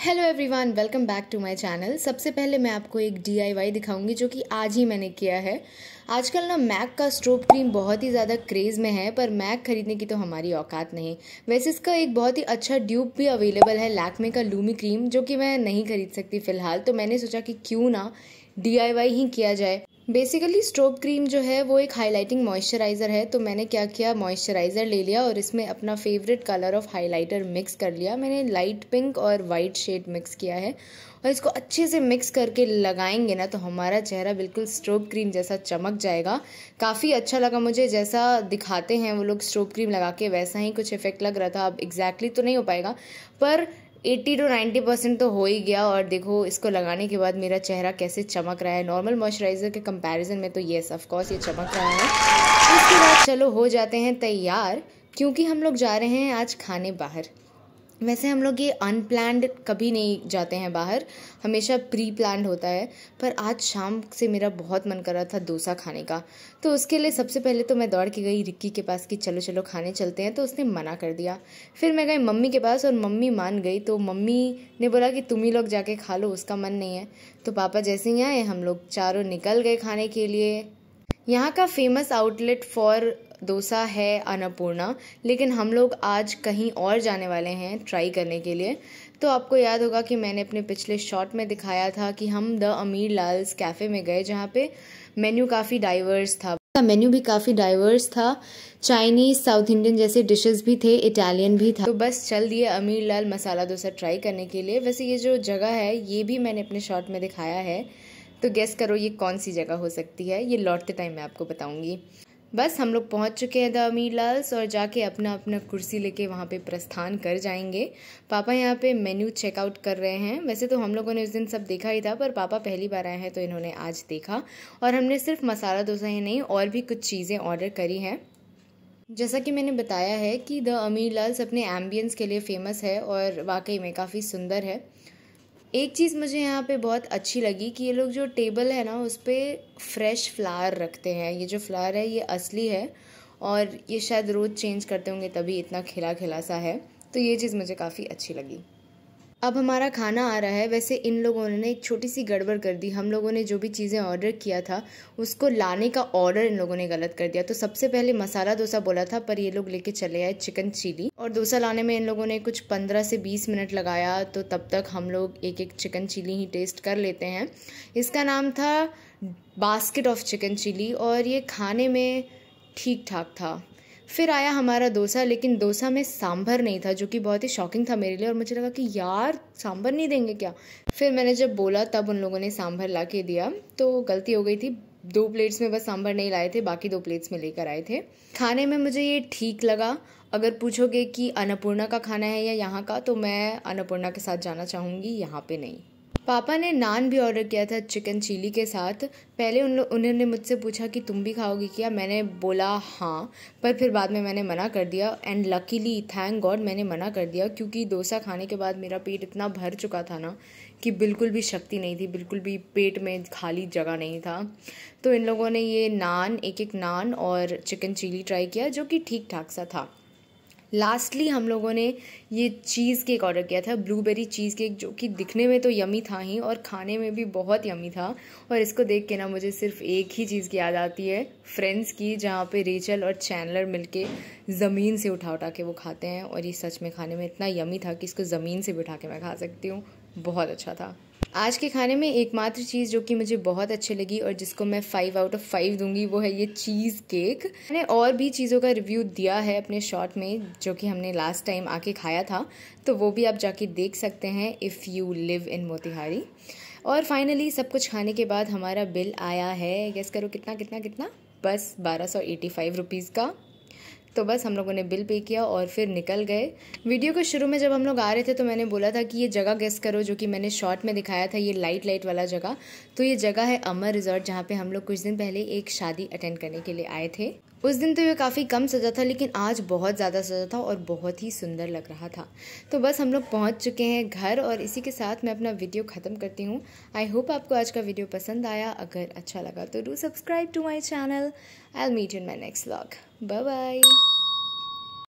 Hello everyone welcome back to my channel सबसे पहले मैं आपको एक डीआईवाई दिखाऊंगी जो कि आज ही मैंने किया है आजकल ना मैक का स्ट्रोप क्रीम बहुत ही ज़्यादा क्रेज़ में है पर मैक खरीदने की तो हमारी औकात नहीं वैसे इसका एक बहुत ही अच्छा ड्यूब भी अवेलेबल है लैकमे का लूमी क्रीम जो कि मैं नहीं खरीद सकती फ़िलहाल तो मैंने सोचा कि क्यों ना डी ही किया जाए बेसिकली स्ट्रोब क्रीम जो है वो एक हाइलाइटिंग मॉइस्चराइज़र है तो मैंने क्या किया मॉइस्चराइज़र ले लिया और इसमें अपना favourite colour of highlighter mix कर लिया मैंने लाइट पिंक और वाइट शेड मिक्स किया है और इसको अच्छे से मिक्स करके लगाएंगे ना तो हमारा चेहरा बिल्कुल स्ट्रोब क्रीम जैसा चमक जाएगा काफ़ी अच्छा लगा मुझे जैसा दिखाते हैं वो लोग स्ट्रोब क्रीम लगा के वैसा ही कुछ इफेक्ट लग रहा था अब एग्जैक्टली तो नहीं हो पाएगा पर एट्टी टू नाइन्टी परसेंट तो हो ही गया और देखो इसको लगाने के बाद मेरा चेहरा कैसे चमक रहा है नॉर्मल मॉइस्चराइज़र के कंपैरिजन में तो येस ऑफकोर्स ये चमक रहा है इसके बाद चलो हो जाते हैं तैयार क्योंकि हम लोग जा रहे हैं आज खाने बाहर वैसे हम लोग ये अनप्लान्ड कभी नहीं जाते हैं बाहर हमेशा प्री प्लान्ड होता है पर आज शाम से मेरा बहुत मन कर रहा था डोसा खाने का तो उसके लिए सबसे पहले तो मैं दौड़ के गई रिक्की के पास कि चलो चलो खाने चलते हैं तो उसने मना कर दिया फिर मैं गई मम्मी के पास और मम्मी मान गई तो मम्मी ने बोला कि तुम ही लोग जाके खा लो उसका मन नहीं है तो पापा जैसे ही आए हम लोग चारों निकल गए खाने के लिए यहाँ का फेमस आउटलेट फॉर डोसा है अन्नपूर्णा लेकिन हम लोग आज कहीं और जाने वाले हैं ट्राई करने के लिए तो आपको याद होगा कि मैंने अपने पिछले शॉट में दिखाया था कि हम द अमीर लाल्स कैफ़े में गए जहाँ पे मेन्यू काफ़ी डाइवर्स था मेन्यू भी काफ़ी डाइवर्स था चाइनीज़ साउथ इंडियन जैसे डिशेस भी थे इटालियन भी था तो बस चल दिए अमीर लाल मसाला डोसा ट्राई करने के लिए वैसे ये जो जगह है ये भी मैंने अपने शॉट में दिखाया है तो गेस करो ये कौन सी जगह हो सकती है ये लौटते टाइम मैं आपको बताऊंगी बस हम लोग पहुंच चुके हैं द अमीर लाल्स और जाके अपना अपना कुर्सी लेके वहाँ पे प्रस्थान कर जाएंगे पापा यहाँ पे मेन्यू चेकआउट कर रहे हैं वैसे तो हम लोगों ने उस दिन सब देखा ही था पर पापा पहली बार आए हैं तो इन्होंने आज देखा और हमने सिर्फ मसाला डोसा ही नहीं और भी कुछ चीज़ें ऑर्डर करी हैं जैसा कि मैंने बताया है कि द अमीर लाल्स अपने एम्बियंस के लिए फ़ेमस है और वाकई में काफ़ी सुंदर है एक चीज़ मुझे यहाँ पे बहुत अच्छी लगी कि ये लोग जो टेबल है ना उस पर फ्रेश फ्लावर रखते हैं ये जो फ्लावर है ये असली है और ये शायद रोज़ चेंज करते होंगे तभी इतना खिला खिला सा है तो ये चीज़ मुझे काफ़ी अच्छी लगी अब हमारा खाना आ रहा है वैसे इन लोगों ने एक छोटी सी गड़बड़ कर दी हम लोगों ने जो भी चीज़ें ऑर्डर किया था उसको लाने का ऑर्डर इन लोगों ने गलत कर दिया तो सबसे पहले मसाला डोसा बोला था पर ये लोग लेके चले आए चिकन चिली और डोसा लाने में इन लोगों ने कुछ पंद्रह से बीस मिनट लगाया तो तब तक हम लोग एक एक चिकन चिली ही टेस्ट कर लेते हैं इसका नाम था बास्केट ऑफ चिकन चिली और ये खाने में ठीक ठाक था फिर आया हमारा डोसा लेकिन डोसा में सांभर नहीं था जो कि बहुत ही शॉकिंग था मेरे लिए और मुझे लगा कि यार सांभर नहीं देंगे क्या फिर मैंने जब बोला तब उन लोगों ने सांभर ला के दिया तो गलती हो गई थी दो प्लेट्स में बस सांभर नहीं लाए थे बाकी दो प्लेट्स में लेकर आए थे खाने में मुझे ये ठीक लगा अगर पूछोगे कि अन्नपूर्णा का खाना है या यहाँ का तो मैं अन्नपूर्णा के साथ जाना चाहूँगी यहाँ पर नहीं पापा ने नान भी ऑर्डर किया था चिकन चिली के साथ पहले उन उन्होंने मुझसे पूछा कि तुम भी खाओगी क्या मैंने बोला हाँ पर फिर बाद में मैंने मना कर दिया एंड लकीली थैंक गॉड मैंने मना कर दिया क्योंकि डोसा खाने के बाद मेरा पेट इतना भर चुका था ना कि बिल्कुल भी शक्ति नहीं थी बिल्कुल भी पेट में खाली जगह नहीं था तो इन लोगों ने ये नान एक एक नान और चिकन चिली ट्राई किया जो कि ठीक ठाक सा था लास्टली हम लोगों ने ये चीज़ केक ऑर्डर किया था ब्लूबेरी चीज़ केक जो कि दिखने में तो यमी था ही और खाने में भी बहुत यमी था और इसको देख के ना मुझे सिर्फ एक ही चीज़ की याद आती है फ्रेंड्स की जहाँ पे रेचल और चैनलर मिलके ज़मीन से उठा उठा के वो खाते हैं और ये सच में खाने में इतना यमी था कि इसको ज़मीन से भी उठा के मैं खा सकती हूँ बहुत अच्छा था आज के खाने में एकमात्र चीज़ जो कि मुझे बहुत अच्छी लगी और जिसको मैं फ़ाइव आउट ऑफ फाइव दूंगी वो है ये चीज़ केक मैंने और भी चीज़ों का रिव्यू दिया है अपने शॉर्ट में जो कि हमने लास्ट टाइम आके खाया था तो वो भी आप जाके देख सकते हैं if you live in Motihari और फाइनली सब कुछ खाने के बाद हमारा बिल आया है गैस करो कितना कितना कितना बस बारह सौ एटी फाइव रुपीज़ का तो बस हम लोगों ने बिल पे किया और फिर निकल गए वीडियो के शुरू में जब हम लोग आ रहे थे तो मैंने बोला था कि ये जगह गेस करो जो कि मैंने शॉर्ट में दिखाया था ये लाइट लाइट वाला जगह तो ये जगह है अमर रिजॉर्ट जहाँ पे हम लोग कुछ दिन पहले एक शादी अटेंड करने के लिए आए थे उस दिन तो ये काफ़ी कम सजा था लेकिन आज बहुत ज़्यादा सजा था और बहुत ही सुंदर लग रहा था तो बस हम लोग पहुँच चुके हैं घर और इसी के साथ मैं अपना वीडियो ख़त्म करती हूँ आई होप आपको आज का वीडियो पसंद आया अगर अच्छा लगा तो do subscribe to my channel I meet in my next blog Bye-bye.